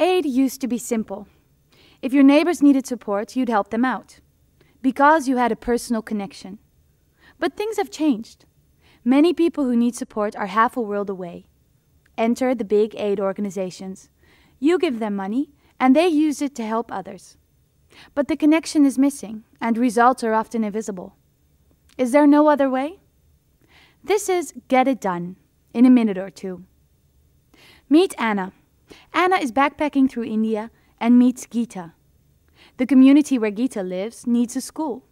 Aid used to be simple. If your neighbors needed support, you'd help them out because you had a personal connection. But things have changed. Many people who need support are half a world away. Enter the big aid organizations. You give them money, and they use it to help others. But the connection is missing, and results are often invisible. Is there no other way? This is Get It Done in a minute or two. Meet Anna. Anna is backpacking through India and meets Gita. The community where Gita lives needs a school.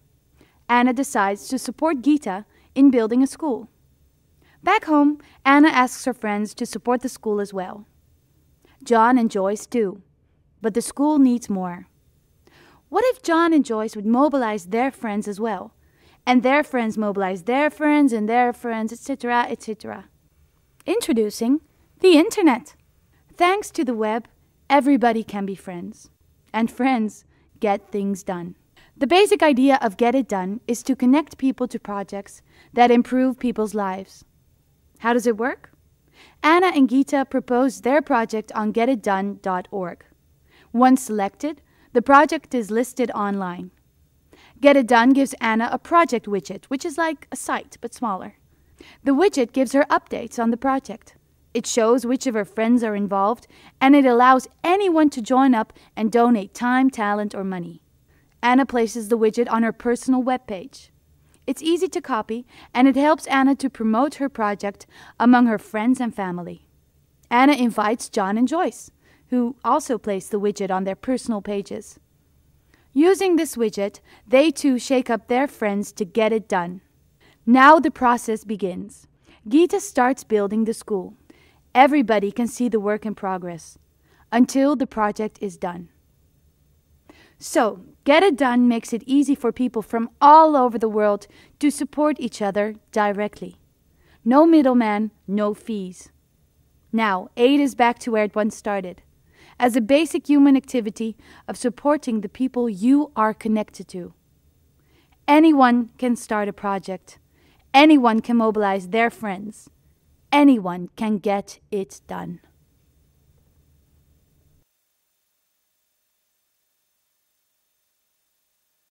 Anna decides to support Gita in building a school. Back home, Anna asks her friends to support the school as well. John and Joyce do, but the school needs more. What if John and Joyce would mobilize their friends as well? And their friends mobilize their friends and their friends, etc., etc. Introducing the internet. Thanks to the web, everybody can be friends. And friends get things done. The basic idea of Get It Done is to connect people to projects that improve people's lives. How does it work? Anna and Geeta proposed their project on getitdone.org. Once selected, the project is listed online. Get It Done gives Anna a project widget, which is like a site but smaller. The widget gives her updates on the project. It shows which of her friends are involved, and it allows anyone to join up and donate time, talent, or money. Anna places the widget on her personal webpage. It's easy to copy, and it helps Anna to promote her project among her friends and family. Anna invites John and Joyce, who also place the widget on their personal pages. Using this widget, they too shake up their friends to get it done. Now the process begins. Gita starts building the school. Everybody can see the work in progress until the project is done. So, Get It Done makes it easy for people from all over the world to support each other directly. No middleman, no fees. Now, aid is back to where it once started as a basic human activity of supporting the people you are connected to. Anyone can start a project. Anyone can mobilize their friends anyone can get it done.